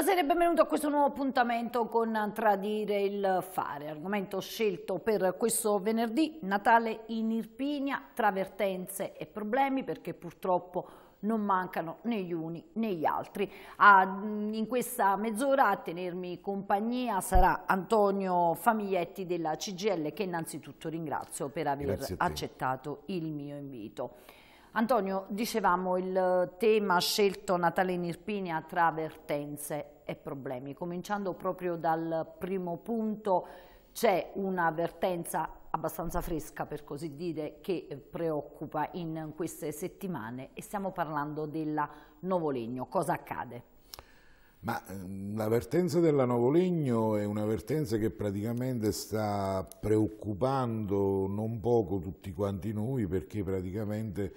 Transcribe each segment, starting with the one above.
Buonasera e benvenuto a questo nuovo appuntamento con Tradire il Fare, argomento scelto per questo venerdì, Natale in Irpinia, travertenze e problemi perché purtroppo non mancano né gli uni né gli altri. in questa mezz'ora a tenermi compagnia sarà Antonio Famiglietti della CGL che innanzitutto ringrazio per aver accettato il mio invito. Antonio, dicevamo il tema scelto Natale in Irpinia tra vertenze e problemi. Cominciando proprio dal primo punto, c'è una vertenza abbastanza fresca per così dire che preoccupa in queste settimane e stiamo parlando della Novolegno. Cosa accade? Ma ehm, vertenza della Novolegno è una vertenza che praticamente sta preoccupando non poco tutti quanti noi perché praticamente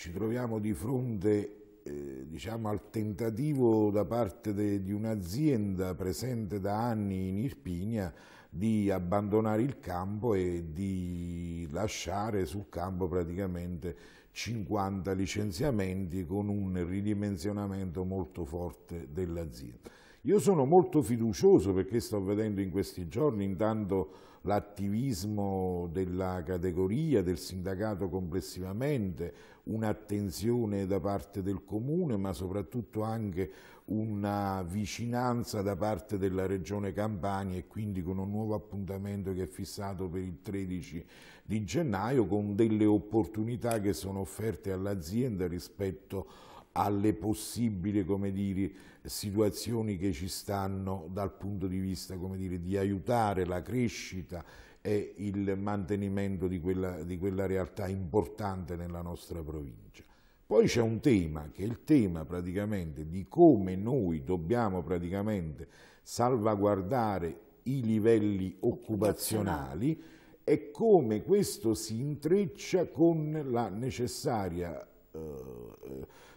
ci troviamo di fronte eh, diciamo, al tentativo da parte di un'azienda presente da anni in Irpinia di abbandonare il campo e di lasciare sul campo praticamente 50 licenziamenti con un ridimensionamento molto forte dell'azienda. Io sono molto fiducioso perché sto vedendo in questi giorni intanto l'attivismo della categoria, del sindacato complessivamente, un'attenzione da parte del comune ma soprattutto anche una vicinanza da parte della regione Campania e quindi con un nuovo appuntamento che è fissato per il 13 di gennaio con delle opportunità che sono offerte all'azienda rispetto a alle possibili dire, situazioni che ci stanno dal punto di vista dire, di aiutare la crescita e il mantenimento di quella, di quella realtà importante nella nostra provincia. Poi c'è un tema che è il tema praticamente di come noi dobbiamo praticamente salvaguardare i livelli occupazionali e come questo si intreccia con la necessaria eh,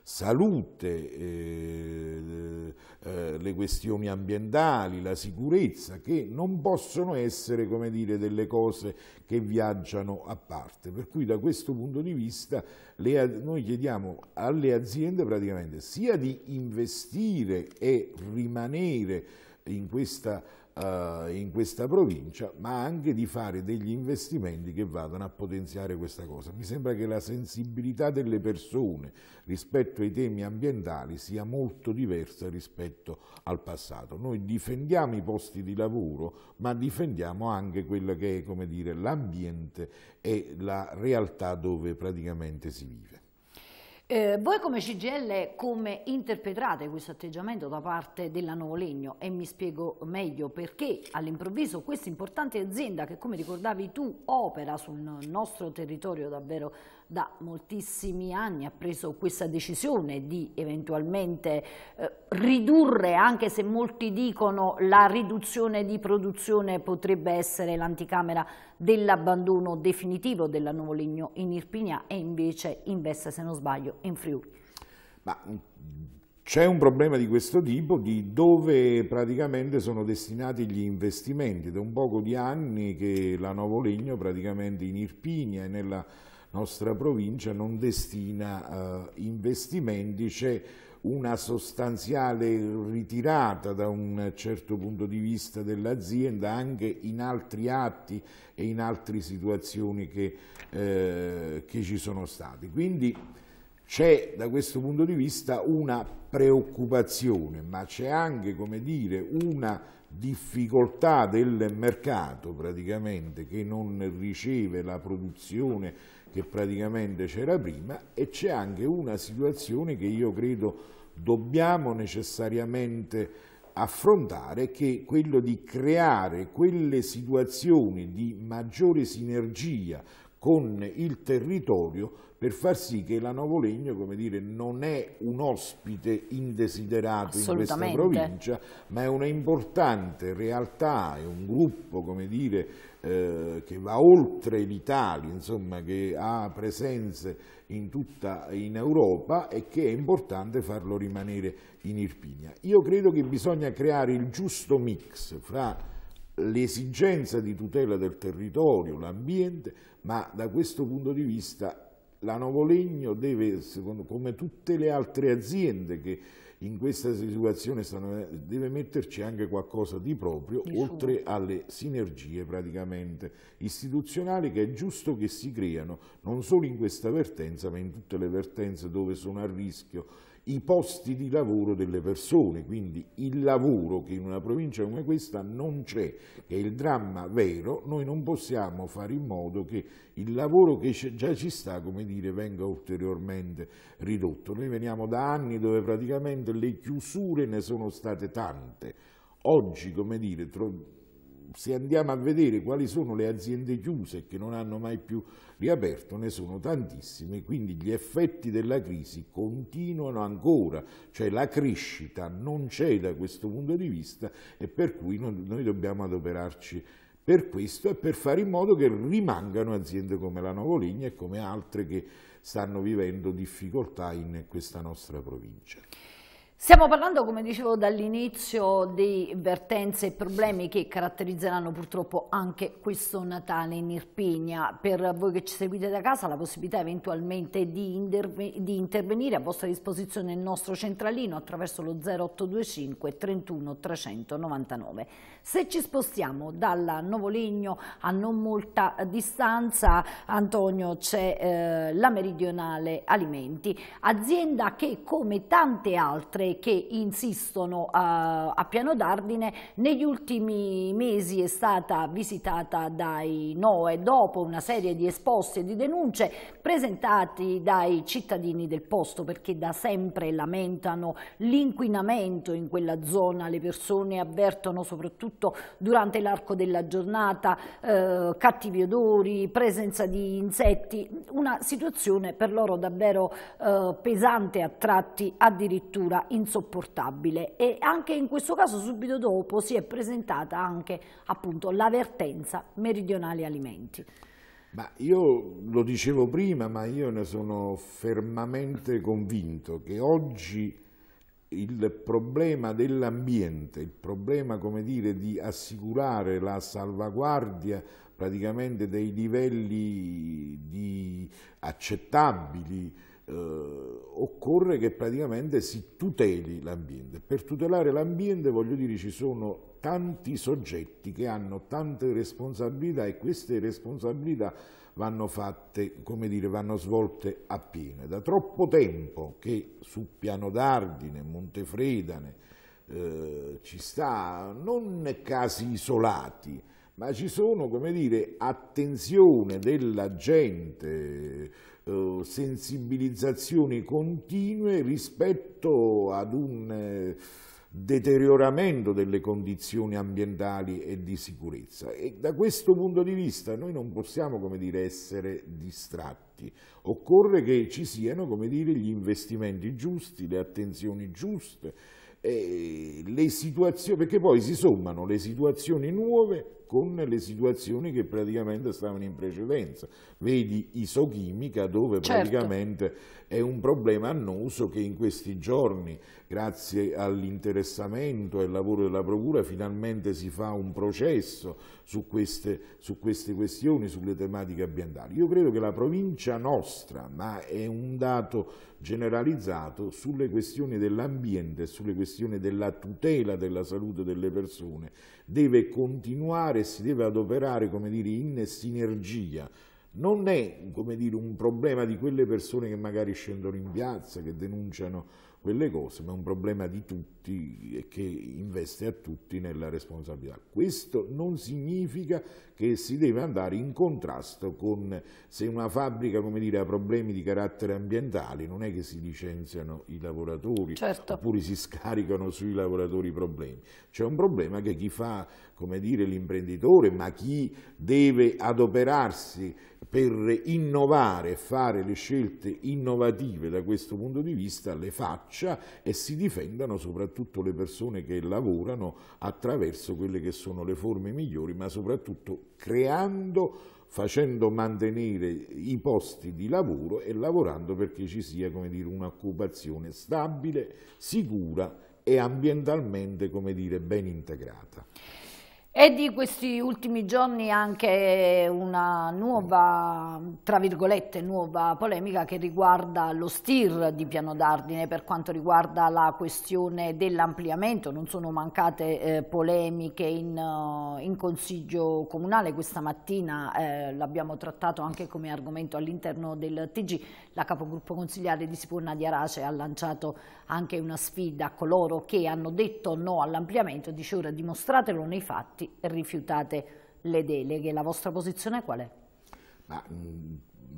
salute, eh, eh, le questioni ambientali, la sicurezza, che non possono essere come dire, delle cose che viaggiano a parte. Per cui da questo punto di vista le, noi chiediamo alle aziende praticamente sia di investire e rimanere in questa eh, in questa provincia, ma anche di fare degli investimenti che vadano a potenziare questa cosa. Mi sembra che la sensibilità delle persone rispetto ai temi ambientali sia molto diversa rispetto al passato. Noi difendiamo i posti di lavoro, ma difendiamo anche quello che è come dire, l'ambiente e la realtà dove praticamente si vive. Eh, voi come CGL come interpretate questo atteggiamento da parte della Novolegno e mi spiego meglio perché all'improvviso questa importante azienda che come ricordavi tu opera sul nostro territorio davvero da moltissimi anni ha preso questa decisione di eventualmente eh, ridurre, anche se molti dicono la riduzione di produzione potrebbe essere l'anticamera dell'abbandono definitivo della Nuovo Nuovoligno in Irpinia e invece investe, se non sbaglio, in Friuli. Ma mm, c'è un problema di questo tipo di dove praticamente sono destinati gli investimenti. Da un poco di anni che la Legno praticamente in Irpinia e nella nostra provincia non destina eh, investimenti, c'è una sostanziale ritirata da un certo punto di vista dell'azienda anche in altri atti e in altre situazioni che, eh, che ci sono state. Quindi c'è da questo punto di vista una preoccupazione, ma c'è anche dire, una difficoltà del mercato praticamente che non riceve la produzione che praticamente c'era prima e c'è anche una situazione che io credo dobbiamo necessariamente affrontare che è quello di creare quelle situazioni di maggiore sinergia con il territorio per far sì che la Novolegno come dire, non è un ospite indesiderato in questa provincia, ma è una importante realtà, è un gruppo come dire, eh, che va oltre l'Italia, insomma, che ha presenze in tutta in Europa e che è importante farlo rimanere in Irpinia. Io credo che bisogna creare il giusto mix fra l'esigenza di tutela del territorio, l'ambiente, ma da questo punto di vista la Novolegno deve, come tutte le altre aziende che in questa situazione eh, deve metterci anche qualcosa di proprio, di oltre suo. alle sinergie praticamente istituzionali che è giusto che si creano non solo in questa vertenza ma in tutte le vertenze dove sono a rischio i posti di lavoro delle persone, quindi il lavoro che in una provincia come questa non c'è, che è il dramma vero, noi non possiamo fare in modo che il lavoro che già ci sta, come dire, venga ulteriormente ridotto. Noi veniamo da anni dove praticamente le chiusure ne sono state tante. Oggi, come dire, se andiamo a vedere quali sono le aziende chiuse che non hanno mai più riaperto, ne sono tantissime, quindi gli effetti della crisi continuano ancora, cioè la crescita non c'è da questo punto di vista e per cui noi dobbiamo adoperarci per questo e per fare in modo che rimangano aziende come la Novoligna e come altre che stanno vivendo difficoltà in questa nostra provincia. Stiamo parlando, come dicevo dall'inizio, di vertenze e problemi che caratterizzeranno purtroppo anche questo Natale in Irpigna. Per voi che ci seguite da casa, la possibilità eventualmente di, intervenire a vostra disposizione il nostro centralino attraverso lo 0825 31 399. Se ci spostiamo dalla Novolegno a non molta distanza, Antonio, c'è eh, la Meridionale Alimenti, azienda che come tante altre che insistono a, a Piano d'Ardine. Negli ultimi mesi è stata visitata dai Noe dopo una serie di esposti e di denunce presentati dai cittadini del posto perché da sempre lamentano l'inquinamento in quella zona. Le persone avvertono soprattutto durante l'arco della giornata eh, cattivi odori, presenza di insetti, una situazione per loro davvero eh, pesante a tratti addirittura insopportabile e anche in questo caso subito dopo si è presentata anche appunto l'avvertenza meridionali alimenti. Ma io lo dicevo prima, ma io ne sono fermamente convinto che oggi il problema dell'ambiente, il problema come dire di assicurare la salvaguardia praticamente dei livelli di accettabili eh, occorre che praticamente si tuteli l'ambiente. Per tutelare l'ambiente, voglio dire, ci sono tanti soggetti che hanno tante responsabilità e queste responsabilità vanno fatte, come dire, vanno svolte appieno. È da troppo tempo che su Piano d'Ardine, Montefredane, eh, ci sta non casi isolati, ma ci sono, come dire, attenzione della gente, eh, sensibilizzazioni continue rispetto ad un eh, deterioramento delle condizioni ambientali e di sicurezza e da questo punto di vista noi non possiamo come dire, essere distratti, occorre che ci siano come dire, gli investimenti giusti, le attenzioni giuste, eh, le situazioni, perché poi si sommano le situazioni nuove con le situazioni che praticamente stavano in precedenza. Vedi isochimica dove certo. praticamente è un problema annoso che in questi giorni, grazie all'interessamento e al lavoro della Procura, finalmente si fa un processo su queste, su queste questioni, sulle tematiche ambientali. Io credo che la provincia nostra, ma è un dato generalizzato, sulle questioni dell'ambiente sulle questioni della tutela della salute delle persone, deve continuare adoperare e si deve adoperare come dire, in sinergia. Non è come dire, un problema di quelle persone che magari scendono in piazza, che denunciano quelle cose, ma è un problema di tutti tutti e che investe a tutti nella responsabilità. Questo non significa che si deve andare in contrasto con se una fabbrica dire, ha problemi di carattere ambientale, non è che si licenziano i lavoratori certo. oppure si scaricano sui lavoratori i problemi. C'è un problema che chi fa l'imprenditore, ma chi deve adoperarsi per innovare e fare le scelte innovative da questo punto di vista le faccia e si difendano soprattutto soprattutto le persone che lavorano attraverso quelle che sono le forme migliori, ma soprattutto creando facendo mantenere i posti di lavoro e lavorando perché ci sia come dire, un'occupazione stabile, sicura e ambientalmente dire, ben integrata. È di questi ultimi giorni anche una nuova, tra virgolette, nuova polemica che riguarda lo STIR di Piano d'Ardine per quanto riguarda la questione dell'ampliamento. Non sono mancate eh, polemiche in, eh, in, Consiglio Comunale. Questa mattina eh, l'abbiamo trattato anche come argomento all'interno del TG. La capogruppo consigliare di Sipurna di Arace ha lanciato anche una sfida a coloro che hanno detto no all'ampliamento. Dice ora dimostratelo nei fatti infatti rifiutate le deleghe. La vostra posizione qual è? Ma,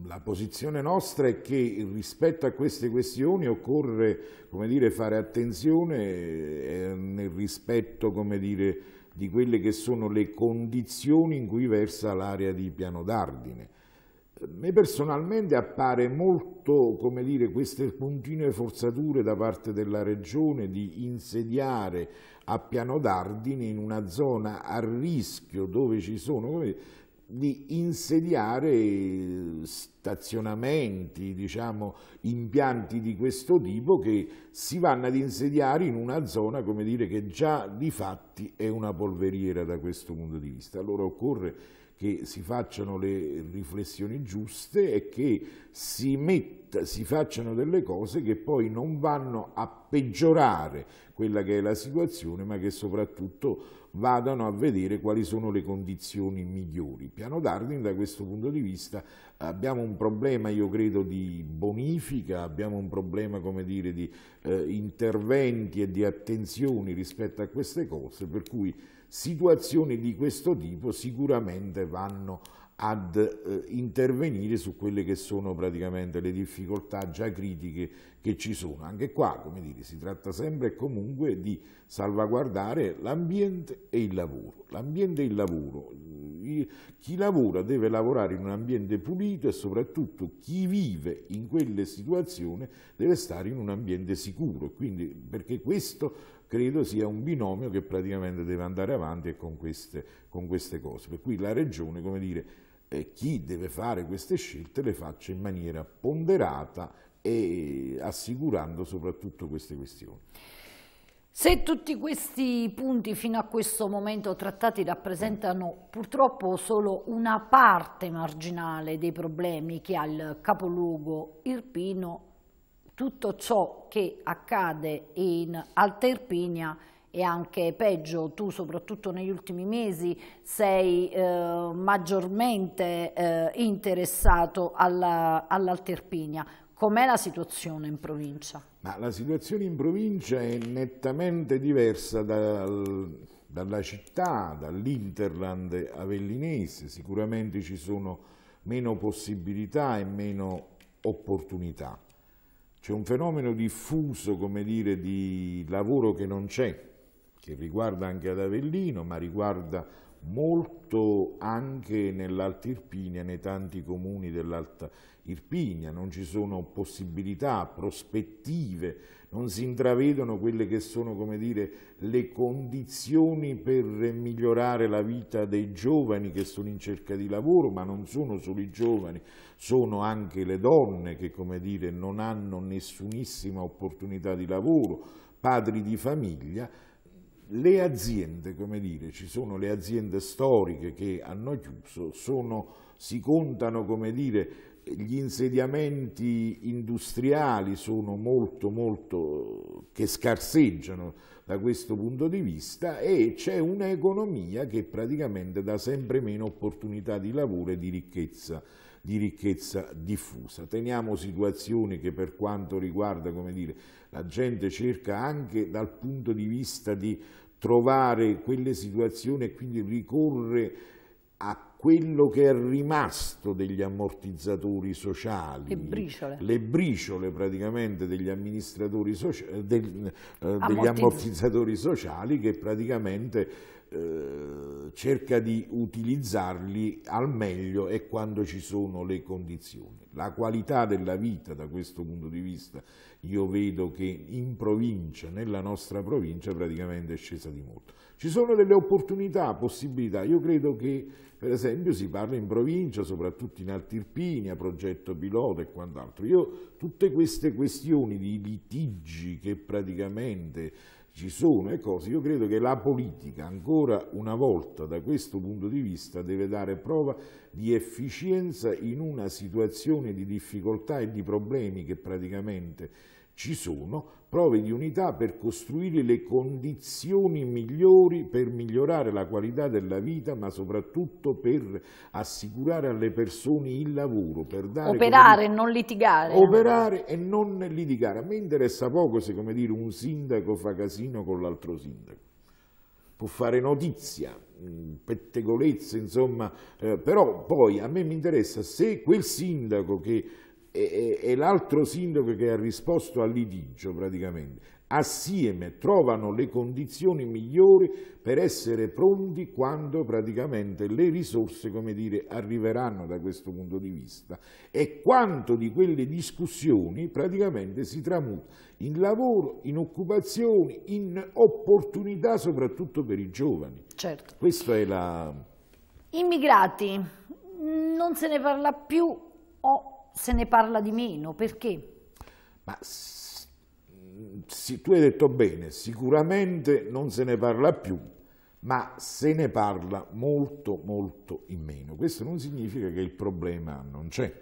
la posizione nostra è che rispetto a queste questioni occorre dire, fare attenzione eh, nel rispetto dire, di quelle che sono le condizioni in cui versa l'area di Piano d'Ardine me personalmente appare molto, come dire, queste continue forzature da parte della Regione di insediare a piano d'ardine in una zona a rischio dove ci sono, dire, di insediare stazionamenti, diciamo, impianti di questo tipo che si vanno ad insediare in una zona, come dire, che già di fatti è una polveriera da questo punto di vista. Allora occorre che si facciano le riflessioni giuste e che si, metta, si facciano delle cose che poi non vanno a peggiorare quella che è la situazione, ma che soprattutto vadano a vedere quali sono le condizioni migliori. Piano Darwin da questo punto di vista abbiamo un problema, io credo, di bonifica, abbiamo un problema, come dire, di eh, interventi e di attenzioni rispetto a queste cose, per cui situazioni di questo tipo sicuramente vanno ad eh, intervenire su quelle che sono praticamente le difficoltà già critiche che ci sono. Anche qua, come dire, si tratta sempre e comunque di salvaguardare l'ambiente e il lavoro. L'ambiente e il lavoro. Chi lavora deve lavorare in un ambiente pulito e soprattutto chi vive in quelle situazioni deve stare in un ambiente sicuro, quindi, perché questo credo sia un binomio che praticamente deve andare avanti con queste, con queste cose. Per cui la Regione, come dire, eh, chi deve fare queste scelte le faccia in maniera ponderata e assicurando soprattutto queste questioni. Se tutti questi punti fino a questo momento trattati rappresentano purtroppo solo una parte marginale dei problemi che ha il capoluogo irpino, tutto ciò che accade in Alta Irpinia e anche peggio, tu soprattutto negli ultimi mesi sei eh, maggiormente eh, interessato all'Alterpinia. All Com'è la situazione in provincia? Ma la situazione in provincia è nettamente diversa dal, dalla città, dall'Interland avellinese. Sicuramente ci sono meno possibilità e meno opportunità. C'è un fenomeno diffuso, come dire, di lavoro che non c'è, che riguarda anche ad Avellino, ma riguarda molto anche nell'Alta Irpinia, nei tanti comuni dell'Alta Irpinia, non ci sono possibilità, prospettive, non si intravedono quelle che sono dire, le condizioni per migliorare la vita dei giovani che sono in cerca di lavoro, ma non sono solo i giovani, sono anche le donne che come dire, non hanno nessunissima opportunità di lavoro, padri di famiglia, le aziende, come dire, ci sono le aziende storiche che hanno chiuso, sono, si contano, come dire, gli insediamenti industriali sono molto, molto, che scarseggiano da questo punto di vista e c'è un'economia che praticamente dà sempre meno opportunità di lavoro e di ricchezza di ricchezza diffusa. Teniamo situazioni che per quanto riguarda dire, la gente cerca anche dal punto di vista di trovare quelle situazioni e quindi ricorre a quello che è rimasto degli ammortizzatori sociali, le briciole, le briciole praticamente degli, amministratori socia del, eh, degli ammortizzatori sociali che praticamente eh, cerca di utilizzarli al meglio e quando ci sono le condizioni. La qualità della vita da questo punto di vista io vedo che in provincia, nella nostra provincia praticamente è scesa di molto. Ci sono delle opportunità, possibilità, io credo che per esempio si parla in provincia, soprattutto in Altirpini, a progetto pilota e quant'altro. Io tutte queste questioni di litigi che praticamente ci sono e eh, cose, io credo che la politica ancora una volta da questo punto di vista deve dare prova di efficienza in una situazione di difficoltà e di problemi che praticamente ci sono prove di unità per costruire le condizioni migliori per migliorare la qualità della vita, ma soprattutto per assicurare alle persone il lavoro. Per dare, operare e non litigare. Operare e non litigare. A me interessa poco se come dire, un sindaco fa casino con l'altro sindaco. Può fare notizia, mm, pettegolezze, insomma, eh, però poi a me mi interessa se quel sindaco che e, e l'altro sindaco che ha risposto al litigio praticamente, assieme trovano le condizioni migliori per essere pronti quando praticamente le risorse come dire, arriveranno da questo punto di vista e quanto di quelle discussioni praticamente si tramuta in lavoro, in occupazioni, in opportunità soprattutto per i giovani. Certo. Questa è la... Immigrati, non se ne parla più o se ne parla di meno, perché? Ma sì, tu hai detto bene, sicuramente non se ne parla più, ma se ne parla molto molto in meno. Questo non significa che il problema non c'è.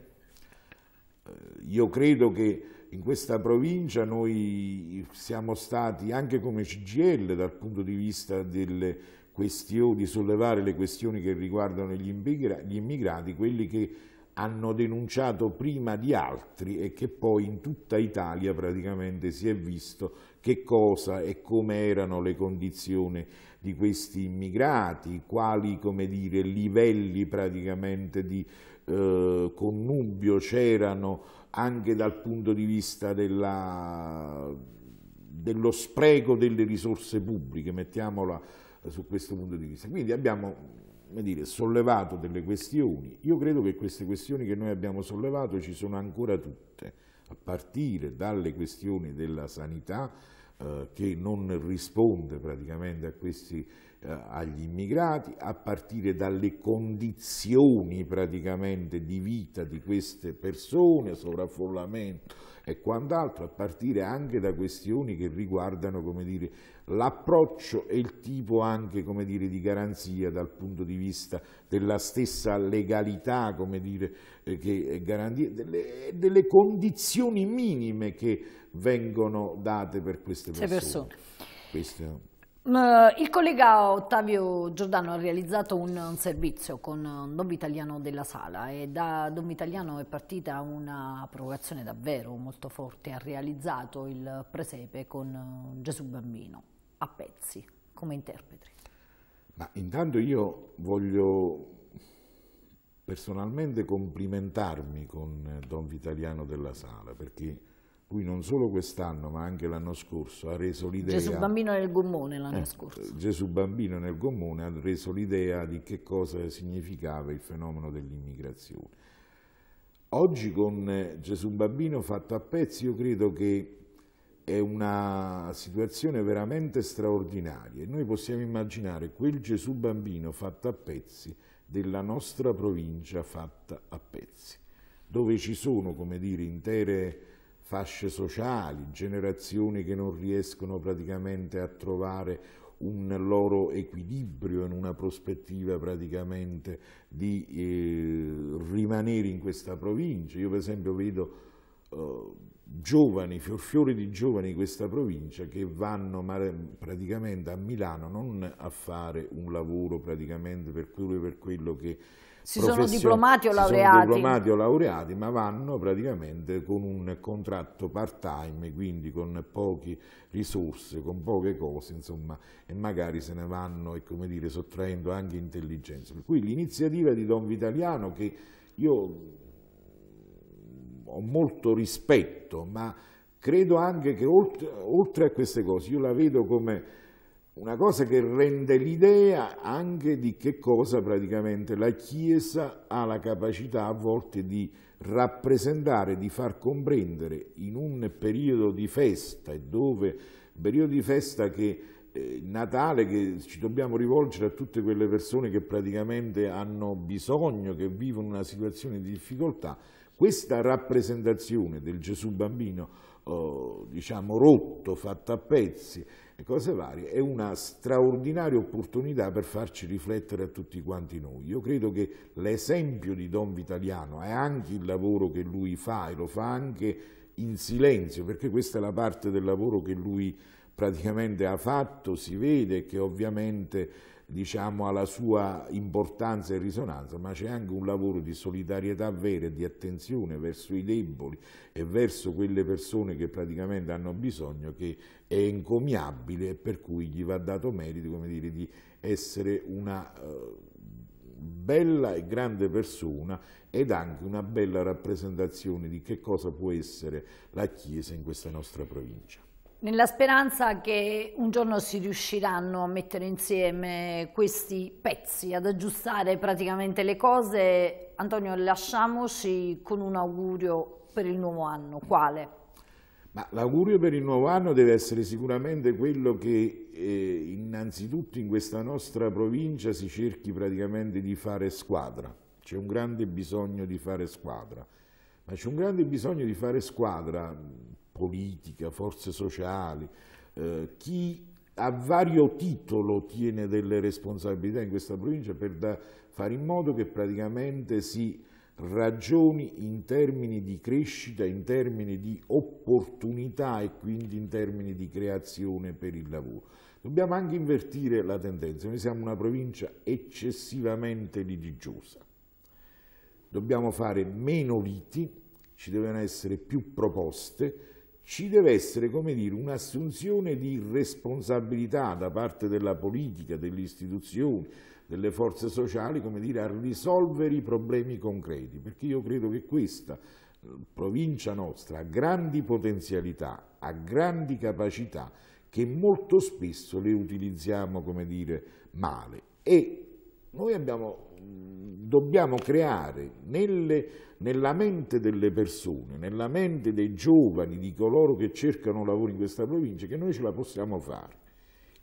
Eh, io credo che in questa provincia noi siamo stati anche come CGL dal punto di vista delle questioni, di sollevare le questioni che riguardano gli immigrati, quelli che hanno denunciato prima di altri e che poi in tutta Italia praticamente si è visto che cosa e come erano le condizioni di questi immigrati, quali dire, livelli praticamente di eh, connubio c'erano anche dal punto di vista della, dello spreco delle risorse pubbliche, mettiamola su questo punto di vista. Quindi abbiamo dire, sollevato delle questioni. Io credo che queste questioni che noi abbiamo sollevato ci sono ancora tutte, a partire dalle questioni della sanità eh, che non risponde praticamente a questi eh, agli immigrati, a partire dalle condizioni praticamente di vita di queste persone, sovraffollamento e quant'altro, a partire anche da questioni che riguardano l'approccio e il tipo anche dire, di garanzia dal punto di vista della stessa legalità come dire, eh, che garantisce, delle, delle, condizioni minime che vengono date per queste persone. Queste persone. Mm, eh, il collega Ottavio Giordano ha realizzato un, servizio con eh, Don Vitaliano della Sala e da Don Vitaliano è partita una provocazione davvero molto forte. Ha realizzato il presepe con eh, Gesù Bambino a pezzi come interprete. Ma intanto io voglio personalmente complimentarmi con Don Vitaliano della Sala perché cui non solo quest'anno ma anche l'anno scorso ha reso l'idea... Gesù Bambino nel gommone l'anno eh, scorso. Gesù Bambino nel gommone ha reso l'idea di che cosa significava il fenomeno dell'immigrazione. Oggi con eh, Gesù Bambino fatto a pezzi io credo che è una situazione veramente straordinaria e noi possiamo immaginare quel Gesù Bambino fatto a pezzi della nostra provincia fatta a pezzi, dove ci sono, come dire, intere fasce sociali, generazioni che non riescono praticamente a trovare un loro equilibrio in una prospettiva praticamente di eh, rimanere in questa provincia. Io per esempio vedo eh, giovani, fiorfiori di giovani di questa provincia che vanno praticamente a Milano non a fare un lavoro praticamente per quello e per quello che si sono diplomati o laureati. Sono diplomati o laureati, ma vanno praticamente con un contratto part-time, quindi con poche risorse, con poche cose, insomma, e magari se ne vanno, e come dire, sottraendo anche intelligenza. Per cui l'iniziativa di Don Vitaliano, che io ho molto rispetto, ma credo anche che oltre, oltre a queste cose, io la vedo come una cosa che rende l'idea anche di che cosa praticamente la Chiesa ha la capacità a volte di rappresentare, di far comprendere in un periodo di festa e dove periodo di festa che eh, Natale che ci dobbiamo rivolgere a tutte quelle persone che praticamente hanno bisogno, che vivono una situazione di difficoltà, questa rappresentazione del Gesù bambino eh, diciamo rotto, fatto a pezzi, e cose varie, è una straordinaria opportunità per farci riflettere a tutti quanti noi. Io credo che l'esempio di Don Vitaliano e anche il lavoro che lui fa e lo fa anche in silenzio, perché questa è la parte del lavoro che lui praticamente ha fatto, si vede che ovviamente diciamo, alla sua importanza e risonanza, ma c'è anche un lavoro di solidarietà vera e di attenzione verso i deboli e verso quelle persone che praticamente hanno bisogno che è encomiabile e per cui gli va dato merito come dire, di essere una eh, bella e grande persona ed anche una bella rappresentazione di che cosa può essere la Chiesa in questa nostra provincia. Nella speranza che un giorno si riusciranno a mettere insieme questi pezzi, ad aggiustare praticamente le cose, Antonio lasciamoci con un augurio per il nuovo anno. Quale? l'augurio per il nuovo anno deve essere sicuramente quello che eh, innanzitutto in questa nostra provincia si cerchi praticamente di fare squadra. C'è un grande bisogno di fare squadra, ma c'è un grande bisogno di fare squadra politica, forze sociali, eh, chi a vario titolo tiene delle responsabilità in questa provincia per da, fare in modo che praticamente si ragioni in termini di crescita, in termini di opportunità e quindi in termini di creazione per il lavoro. Dobbiamo anche invertire la tendenza, noi siamo una provincia eccessivamente litigiosa, dobbiamo fare meno liti, ci devono essere più proposte, ci deve essere, come dire, un'assunzione di responsabilità da parte della politica, delle istituzioni, delle forze sociali, come dire, a risolvere i problemi concreti, perché io credo che questa provincia nostra ha grandi potenzialità, ha grandi capacità che molto spesso le utilizziamo, come dire, male. E noi abbiamo dobbiamo creare nelle, nella mente delle persone, nella mente dei giovani, di coloro che cercano lavoro in questa provincia, che noi ce la possiamo fare.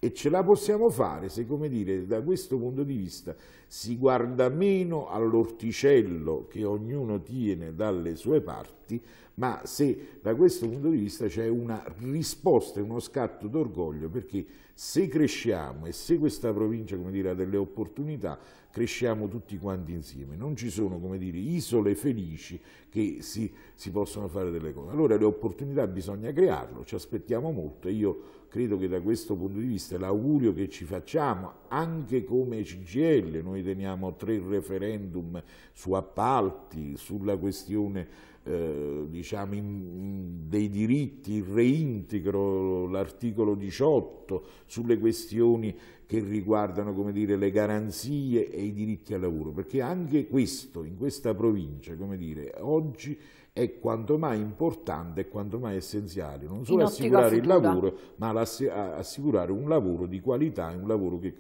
E ce la possiamo fare se, come dire, da questo punto di vista si guarda meno all'orticello che ognuno tiene dalle sue parti avanti, ma se da questo punto di vista c'è una risposta, uno scatto d'orgoglio, perché se cresciamo e se questa provincia dire, ha delle opportunità, cresciamo tutti quanti insieme. Non ci sono dire, isole felici che si, si possono fare delle cose. Allora le opportunità bisogna crearlo, ci aspettiamo molto e io credo che da questo punto di vista l'augurio che ci facciamo, anche come CGL, noi teniamo tre referendum su appalti, sulla questione eh, diciamo in, dei diritti reintegro l'articolo 18 sulle questioni che riguardano dire, le garanzie e i diritti al lavoro, perché anche questo in questa provincia dire, oggi è quanto mai importante e quanto mai essenziale, non solo assicurare il lavoro, ma assicurare un lavoro di qualità, un lavoro che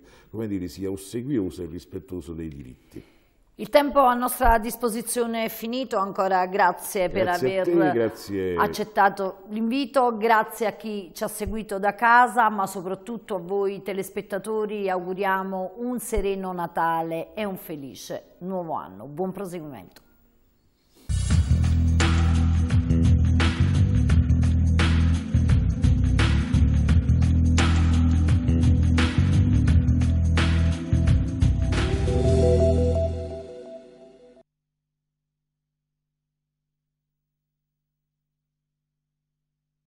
dire, sia ossequioso e rispettoso dei diritti. Il tempo a nostra disposizione è finito, ancora grazie, grazie per aver te, accettato l'invito, grazie a chi ci ha seguito da casa, ma soprattutto a voi telespettatori auguriamo un sereno Natale e un felice nuovo anno. Buon proseguimento.